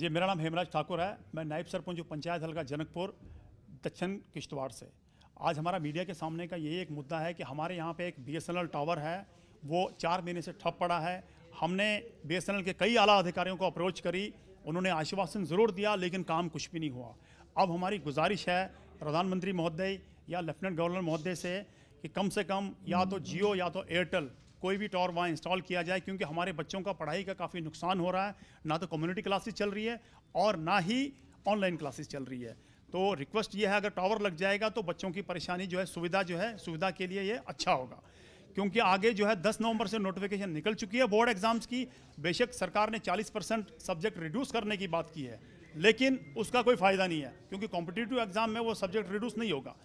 जी मेरा नाम हेमराज ठाकुर है मैं नायब सरपंच पंचायत हल्का जनकपुर दक्षिण किश्तवाड़ से आज हमारा मीडिया के सामने का यही एक मुद्दा है कि हमारे यहाँ पे एक बीएसएनएल टावर है वो चार महीने से ठप पड़ा है हमने बीएसएनएल के कई आला अधिकारियों को अप्रोच करी उन्होंने आश्वासन ज़रूर दिया लेकिन काम कुछ भी नहीं हुआ अब हमारी गुजारिश है प्रधानमंत्री महोदय या लेफ्टिनेंट गवर्नर महोदय से कि कम से कम या तो जियो या तो एयरटेल कोई भी टॉर वहाँ इंस्टॉल किया जाए क्योंकि हमारे बच्चों का पढ़ाई का काफ़ी नुकसान हो रहा है ना तो कम्युनिटी क्लासेस चल रही है और ना ही ऑनलाइन क्लासेस चल रही है तो रिक्वेस्ट ये है अगर टावर लग जाएगा तो बच्चों की परेशानी जो है सुविधा जो है सुविधा के लिए ये अच्छा होगा क्योंकि आगे जो है 10 नवंबर से नोटिफिकेशन निकल चुकी है बोर्ड एग्जाम्स की बेशक सरकार ने 40 परसेंट सब्जेक्ट रिड्यूस करने की बात की है लेकिन उसका कोई फ़ायदा नहीं है क्योंकि कॉम्पिटेटिव एग्ज़ाम में वो सब्जेक्ट रिड्यूस नहीं होगा